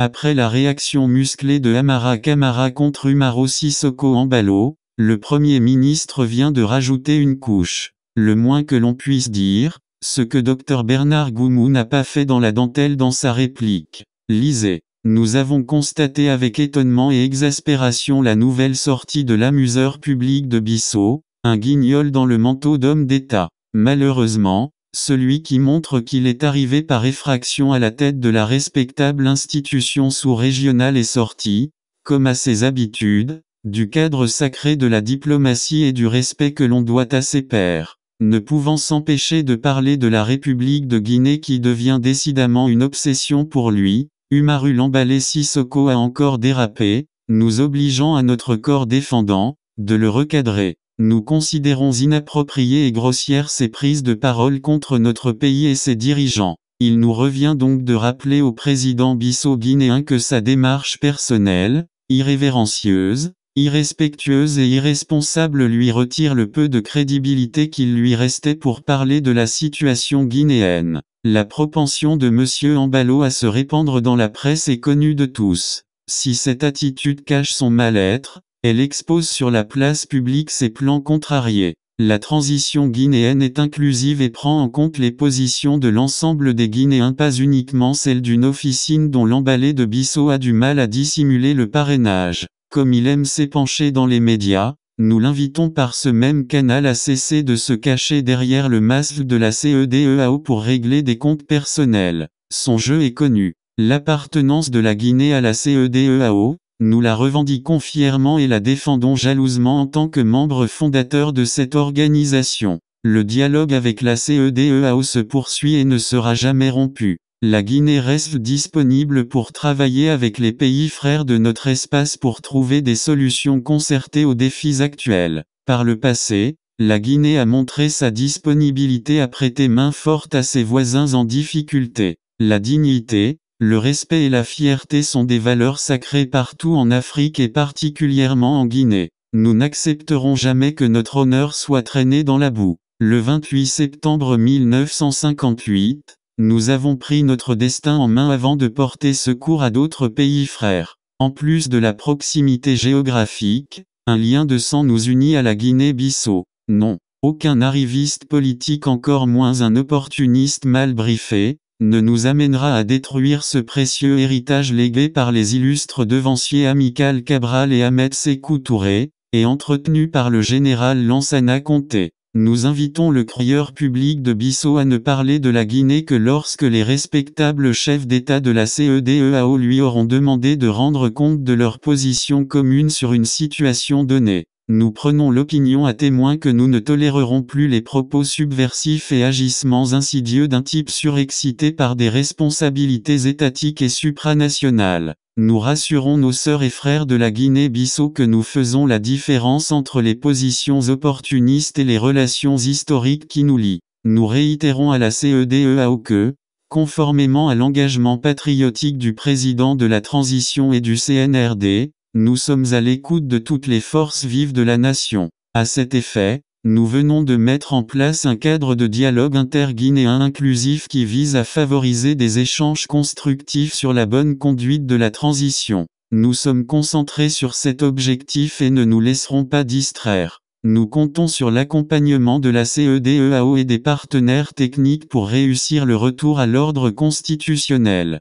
Après la réaction musclée de Amara Kamara contre Umaro Sissoko ballot, le Premier ministre vient de rajouter une couche. Le moins que l'on puisse dire, ce que Dr Bernard Goumou n'a pas fait dans la dentelle dans sa réplique. Lisez. Nous avons constaté avec étonnement et exaspération la nouvelle sortie de l'amuseur public de Bissau, un guignol dans le manteau d'homme d'État. Malheureusement, celui qui montre qu'il est arrivé par effraction à la tête de la respectable institution sous-régionale est sorti, comme à ses habitudes, du cadre sacré de la diplomatie et du respect que l'on doit à ses pairs, ne pouvant s'empêcher de parler de la République de Guinée qui devient décidément une obsession pour lui, Umaru Lambalé Sissoko a encore dérapé, nous obligeant à notre corps défendant, de le recadrer. Nous considérons inappropriées et grossières ses prises de parole contre notre pays et ses dirigeants. Il nous revient donc de rappeler au président Bissau guinéen que sa démarche personnelle, irrévérencieuse, irrespectueuse et irresponsable lui retire le peu de crédibilité qu'il lui restait pour parler de la situation guinéenne. La propension de M. Ambalo à se répandre dans la presse est connue de tous. Si cette attitude cache son mal-être, elle expose sur la place publique ses plans contrariés. La transition guinéenne est inclusive et prend en compte les positions de l'ensemble des Guinéens, pas uniquement celle d'une officine dont l'emballé de Bissau a du mal à dissimuler le parrainage. Comme il aime s'épancher dans les médias, nous l'invitons par ce même canal à cesser de se cacher derrière le masque de la CEDEAO pour régler des comptes personnels. Son jeu est connu. L'appartenance de la Guinée à la CEDEAO, nous la revendiquons fièrement et la défendons jalousement en tant que membre fondateur de cette organisation. Le dialogue avec la CEDEAO se poursuit et ne sera jamais rompu. La Guinée reste disponible pour travailler avec les pays frères de notre espace pour trouver des solutions concertées aux défis actuels. Par le passé, la Guinée a montré sa disponibilité à prêter main forte à ses voisins en difficulté. La dignité, le respect et la fierté sont des valeurs sacrées partout en Afrique et particulièrement en Guinée. Nous n'accepterons jamais que notre honneur soit traîné dans la boue. Le 28 septembre 1958, nous avons pris notre destin en main avant de porter secours à d'autres pays frères. En plus de la proximité géographique, un lien de sang nous unit à la Guinée-Bissau. Non, aucun arriviste politique encore moins un opportuniste mal briefé, ne nous amènera à détruire ce précieux héritage légué par les illustres devanciers Amical Cabral et Ahmed Sekou Touré, et entretenu par le général Lansana Conté. Nous invitons le crieur public de Bissau à ne parler de la Guinée que lorsque les respectables chefs d'État de la CEDEAO lui auront demandé de rendre compte de leur position commune sur une situation donnée. Nous prenons l'opinion à témoin que nous ne tolérerons plus les propos subversifs et agissements insidieux d'un type surexcité par des responsabilités étatiques et supranationales. Nous rassurons nos sœurs et frères de la Guinée-Bissau que nous faisons la différence entre les positions opportunistes et les relations historiques qui nous lient. Nous réitérons à la CEDEAO que, conformément à l'engagement patriotique du président de la transition et du CNRD, nous sommes à l'écoute de toutes les forces vives de la nation. À cet effet, nous venons de mettre en place un cadre de dialogue interguinéen inclusif qui vise à favoriser des échanges constructifs sur la bonne conduite de la transition. Nous sommes concentrés sur cet objectif et ne nous laisserons pas distraire. Nous comptons sur l'accompagnement de la CEDEAO et des partenaires techniques pour réussir le retour à l'ordre constitutionnel.